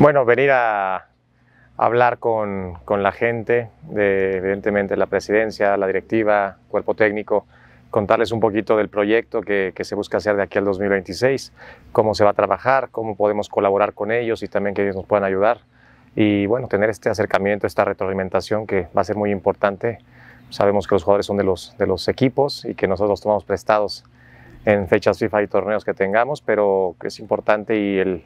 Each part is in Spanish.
Bueno, venir a hablar con, con la gente, de, evidentemente la presidencia, la directiva, cuerpo técnico, contarles un poquito del proyecto que, se busca hacer de aquí al 2026, cómo se va a trabajar, cómo podemos colaborar con ellos y también que ellos nos puedan ayudar. Y bueno, tener este acercamiento, esta retroalimentación que va a ser muy importante. Sabemos que los jugadores son de los, de los equipos y que nosotros los tomamos prestados en fechas FIFA y torneos que tengamos, pero es importante y el,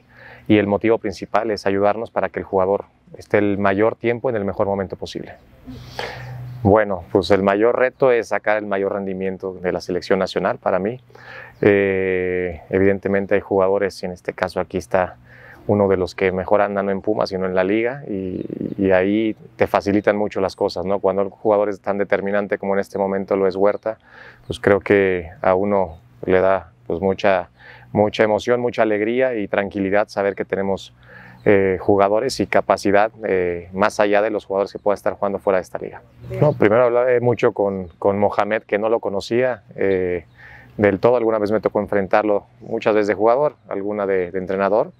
y el motivo principal es ayudarnos para que el jugador esté el mayor tiempo en el mejor momento posible. Bueno, pues el mayor reto es sacar el mayor rendimiento de la selección nacional para mí. Eh, evidentemente hay jugadores, y en este caso aquí está uno de los que mejor andan no en Puma, sino en la liga, y, y, ahí te facilitan mucho las cosas, ¿no? Cuando el jugador es tan determinante como en este momento lo es Huerta, pues creo que a uno le da pues mucha mucha emoción, mucha alegría y tranquilidad saber que tenemos eh, jugadores y capacidad eh, más allá de los jugadores que pueda estar jugando fuera de esta liga. No, primero hablé mucho con, con Mohamed, que no lo conocía eh, del todo, alguna vez me tocó enfrentarlo muchas veces de jugador, alguna de, de entrenador,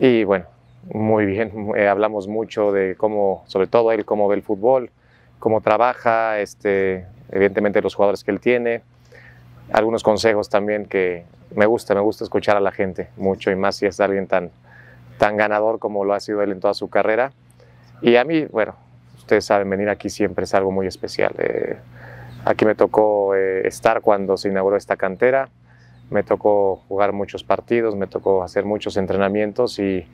y bueno, muy bien, hablamos mucho de cómo, sobre todo él, cómo ve el fútbol, cómo trabaja, este, evidentemente los jugadores que él tiene, algunos consejos también que me gusta, me gusta escuchar a la gente mucho y más si es alguien tan, tan ganador como lo ha sido él en toda su carrera. Y a mí, bueno, ustedes saben, venir aquí siempre es algo muy especial. Eh, aquí me tocó eh, estar cuando se inauguró esta cantera, me tocó jugar muchos partidos, me tocó hacer muchos entrenamientos y,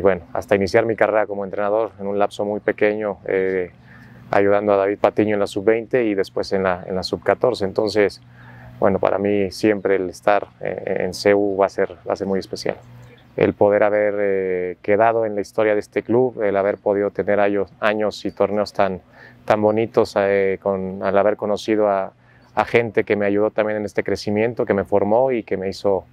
bueno, hasta iniciar mi carrera como entrenador en un lapso muy pequeño. Eh, ayudando a David Patiño en la sub-20 y después en la, en la sub-14. Entonces, bueno, para mí siempre el estar eh, en CEU va a ser, va a ser muy especial. El poder haber eh, quedado en la historia de este club, el haber podido tener años, y torneos tan, tan bonitos, eh, al haber conocido a, gente que me ayudó también en este crecimiento, que me formó y que me hizo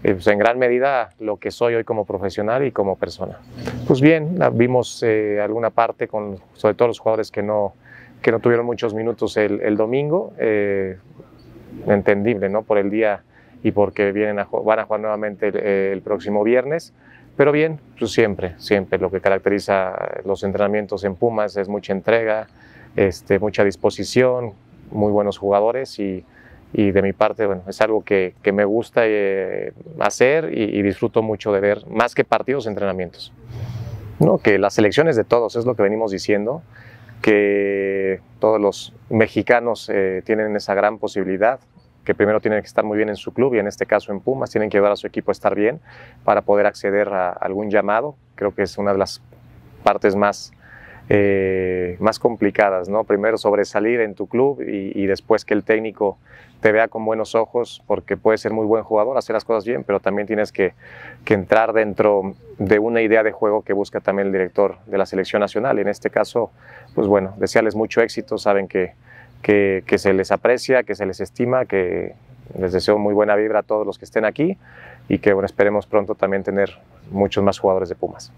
pues en gran medida lo que soy hoy como profesional y como persona. Pues bien, vimos alguna parte, con, sobre todo los jugadores que no, que no tuvieron muchos minutos el, el domingo entendible ¿no? por el día y porque vienen a, van a jugar nuevamente el, próximo viernes. Pero bien, pues siempre, siempre lo que caracteriza los entrenamientos en Pumas es mucha entrega, este, mucha disposición, muy buenos jugadores y, de mi parte, bueno, es algo que, me gusta eh, hacer y, disfruto mucho de ver, más que partidos, entrenamientos. ¿No? Que las selecciones de todos, es lo que venimos diciendo, que todos los mexicanos eh, tienen esa gran posibilidad, que primero tienen que estar muy bien en su club y en este caso en Pumas, tienen que llevar a su equipo a estar bien para poder acceder a algún llamado. Creo que es una de las partes más eh, más complicadas, ¿no? Primero sobresalir en tu club y, después que el técnico te vea con buenos ojos, porque puedes ser muy buen jugador, hacer las cosas bien, pero también tienes que, entrar dentro de una idea de juego que busca también el director de la selección nacional. Y en este caso, pues bueno, desearles mucho éxito, saben que, que, que se les aprecia, que se les estima, que les deseo muy buena vibra a todos los que estén aquí y que bueno, esperemos pronto también tener muchos más jugadores de Pumas.